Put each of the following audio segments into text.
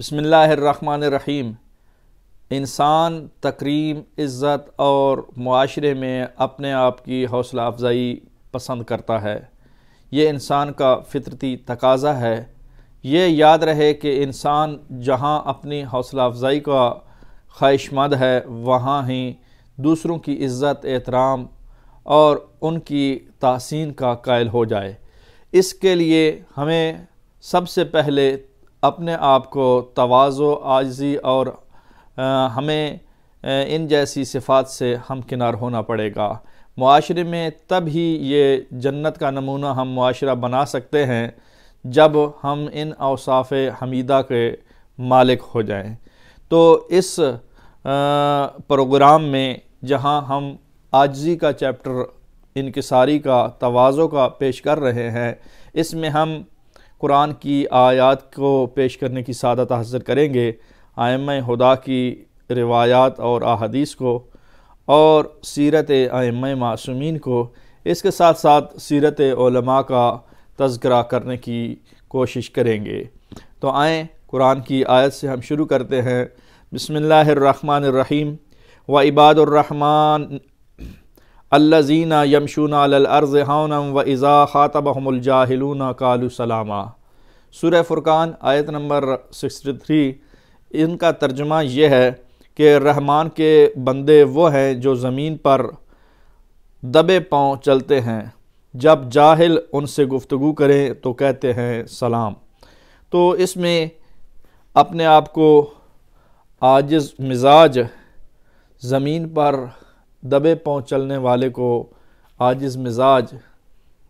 बसमीम इंसान तकरीम इज़्ज़त और माशरे में अपने आप की हौसला अफजाई पसंद करता है ये इंसान का फितरती तकाजा है ये याद रहे कि इंसान जहाँ अपनी हौसला अफजाई का ख्वाहिशमंद है वहाँ ही दूसरों की इज़्ज़त एहतराम और उनकी तहसीन का कायल हो जाए इसके लिए हमें सबसे पहले अपने आप को तोज़ो आजी और आ, हमें इन जैसी सिफात से हमकिनार होना पड़ेगा माशरे में तब ही ये जन्नत का नमूना हम माशरा बना सकते हैं जब हम इन अवसाफ हमीदा के मालिक हो जाएं तो इस प्रोग्राम में जहां हम आजी का चैप्टर इनकसारी का तोज़ों का पेश कर रहे हैं इसमें हम कुरान की आयात को पेश करने की सादत हासिल करेंगे आयम खुदा की रिवायात और अदीस को और सीरत आयम मासूमिन को इसके साथ साथ सीरत ओलमा का तस्करा करने की कोशिश करेंगे तो आएँ कुरान की आयत से हम शुरू करते हैं बसमिल्लर रहीम व इबादुररहमान अल्लाजीना यमशूना अलअर्ज़ हाउन व इज़ा ख़ातबहमजाहलून कालूसलामा सुर फुरकान आयत नंबर सिक्सटी थ्री इनका तर्जमा यह है कि रहमान के बंदे वो हैं जो ज़मीन पर दबे पाँव चलते हैं जब जाहिल उनसे गुफ्तु करें तो कहते हैं सलाम तो इसमें अपने आप को आजिज़ मिजाज ज़मीन पर दबे पाँव चलने वाले को आजिज़ मिजाज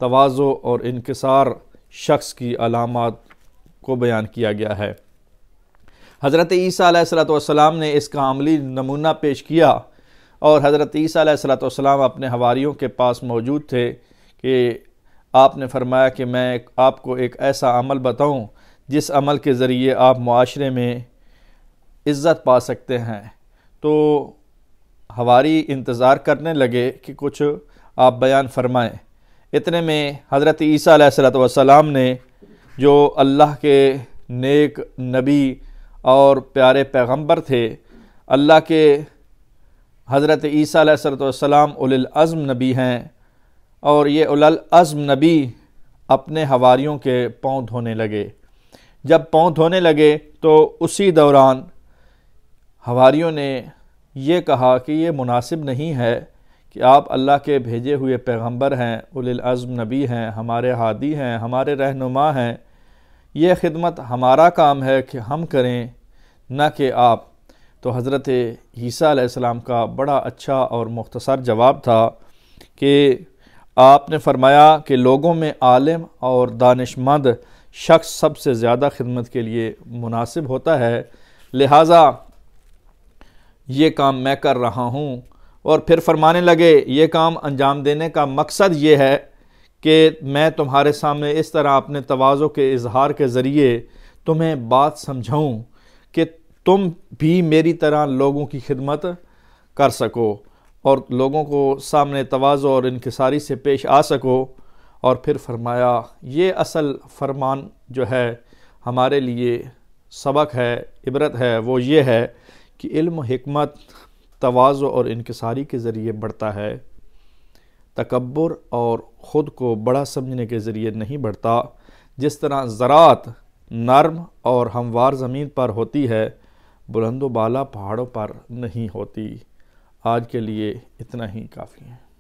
तोज़ो और इनकसार शख्स की अलामत को बयान किया गया है हज़रत ईसीम ने इसका अमली नमूना पेश किया और हज़रत ईसीम अपने हवारीयों के पास मौजूद थे कि आपने फरमाया कि मैं आपको एक ऐसा अमल बताऊं जिस अमल के ज़रिए आप माशरे में इज़्ज़त पा सकते हैं तो हवारी इंतज़ार करने लगे कि कुछ आप बयान फरमाएं इतने में हज़रत ईसी सलाम ने जो अल्लाह के नेक नबी और प्यारे पैगंबर थे अल्लाह के हज़रत ईसी सलाम उलज़म नबी हैं और ये उलज़म नबी अपने हवारीयों के पाँव धोने लगे जब पाँव धोने लगे तो उसी दौरान हवारीयों ने ये कहा कि ये मुनासिब नहीं है कि आप अल्लाह के भेजे हुए पैगंबर हैं उलज़म नबी हैं हमारे हादी हैं हमारे रहनुमा हैं ये खिदमत हमारा काम है कि हम करें न कि आप तो हज़रत ईसीम का बड़ा अच्छा और मुख्तसर जवाब था कि आपने फरमाया कि लोगों में आलिम और दानशमंद शख्स सबसे ज़्यादा खिदमत के लिए मुनासिब होता है लिहाजा ये काम मैं कर रहा हूँ और फिर फरमाने लगे ये काम अंजाम देने का मकसद ये है कि मैं तुम्हारे सामने इस तरह अपने तोज़ों के इजहार के ज़रिए तुम्हें बात समझाऊँ कि तुम भी मेरी तरह लोगों की खिदमत कर सको और लोगों को सामने तोज़ो और इनकसारी से पेश आ सको और फिर फरमाया ये असल फरमान जो है हमारे लिए सबक है इबरत है वो ये है कि इल्म हिकमत तवाज़ो और इनकसारी के ज़रिए बढ़ता है तकबर और ख़ुद को बड़ा समझने के ज़रिए नहीं बढ़ता जिस तरह ज़रात नर्म और हमवार ज़मीन पर होती है बुलंदोबाला पहाड़ों पर नहीं होती आज के लिए इतना ही काफ़ी है